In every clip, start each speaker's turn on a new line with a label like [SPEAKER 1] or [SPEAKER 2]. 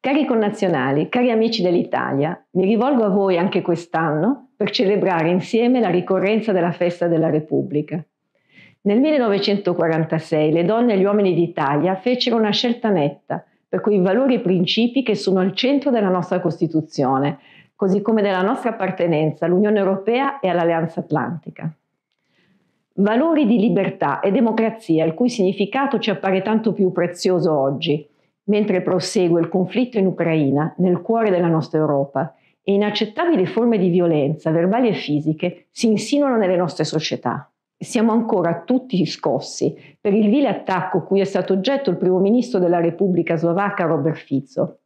[SPEAKER 1] Cari connazionali, cari amici dell'Italia, mi rivolgo a voi anche quest'anno per celebrare insieme la ricorrenza della festa della Repubblica. Nel 1946 le donne e gli uomini d'Italia fecero una scelta netta per quei valori e principi che sono al centro della nostra Costituzione, così come della nostra appartenenza all'Unione Europea e all'Alleanza Atlantica. Valori di libertà e democrazia, il cui significato ci appare tanto più prezioso oggi, mentre prosegue il conflitto in Ucraina, nel cuore della nostra Europa, e inaccettabili forme di violenza, verbali e fisiche, si insinuano nelle nostre società. Siamo ancora tutti scossi per il vile attacco cui è stato oggetto il primo ministro della Repubblica Slovacca Robert Fizzo,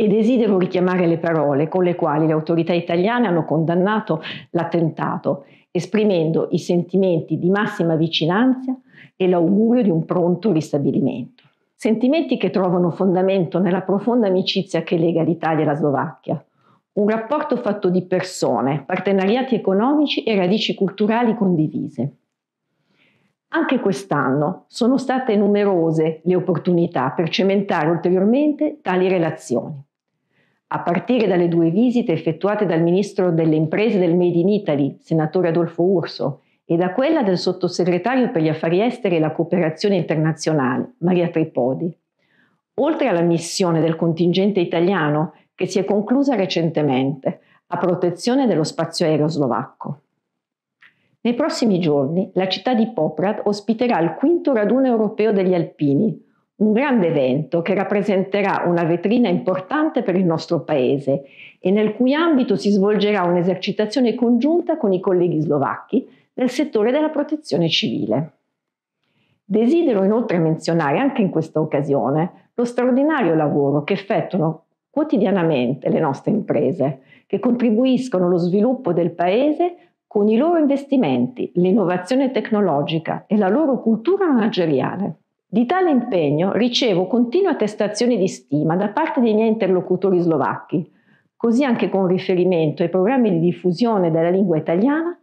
[SPEAKER 1] e desidero richiamare le parole con le quali le autorità italiane hanno condannato l'attentato, esprimendo i sentimenti di massima vicinanza e l'augurio di un pronto ristabilimento. Sentimenti che trovano fondamento nella profonda amicizia che lega l'Italia e la Slovacchia, un rapporto fatto di persone, partenariati economici e radici culturali condivise. Anche quest'anno sono state numerose le opportunità per cementare ulteriormente tali relazioni a partire dalle due visite effettuate dal ministro delle imprese del Made in Italy, senatore Adolfo Urso, e da quella del sottosegretario per gli affari esteri e la cooperazione internazionale, Maria Tripodi. Oltre alla missione del contingente italiano, che si è conclusa recentemente, a protezione dello spazio aereo slovacco. Nei prossimi giorni la città di Poprad ospiterà il quinto raduno europeo degli alpini, un grande evento che rappresenterà una vetrina importante per il nostro Paese e nel cui ambito si svolgerà un'esercitazione congiunta con i colleghi slovacchi nel settore della protezione civile. Desidero inoltre menzionare anche in questa occasione lo straordinario lavoro che effettuano quotidianamente le nostre imprese, che contribuiscono allo sviluppo del Paese con i loro investimenti, l'innovazione tecnologica e la loro cultura manageriale. Di tale impegno ricevo continue attestazioni di stima da parte dei miei interlocutori slovacchi, così anche con riferimento ai programmi di diffusione della lingua italiana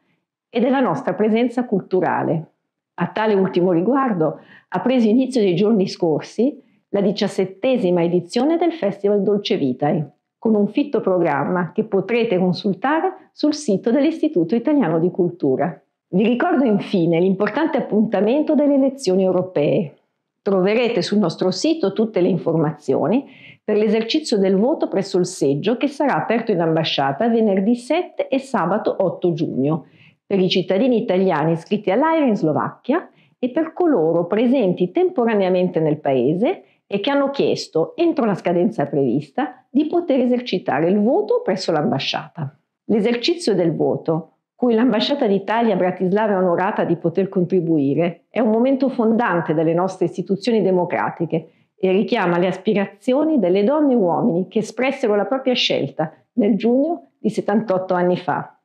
[SPEAKER 1] e della nostra presenza culturale. A tale ultimo riguardo ha preso inizio nei giorni scorsi la diciassettesima edizione del Festival Dolce Vitae, con un fitto programma che potrete consultare sul sito dell'Istituto Italiano di Cultura. Vi ricordo infine l'importante appuntamento delle elezioni europee, Troverete sul nostro sito tutte le informazioni per l'esercizio del voto presso il seggio che sarà aperto in ambasciata venerdì 7 e sabato 8 giugno per i cittadini italiani iscritti all'AIRE in Slovacchia e per coloro presenti temporaneamente nel Paese e che hanno chiesto, entro la scadenza prevista, di poter esercitare il voto presso l'ambasciata. L'esercizio del voto cui l'Ambasciata d'Italia a Bratislava è onorata di poter contribuire, è un momento fondante delle nostre istituzioni democratiche e richiama le aspirazioni delle donne e uomini che espressero la propria scelta nel giugno di 78 anni fa.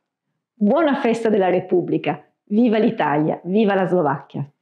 [SPEAKER 1] Buona festa della Repubblica! Viva l'Italia! Viva la Slovacchia!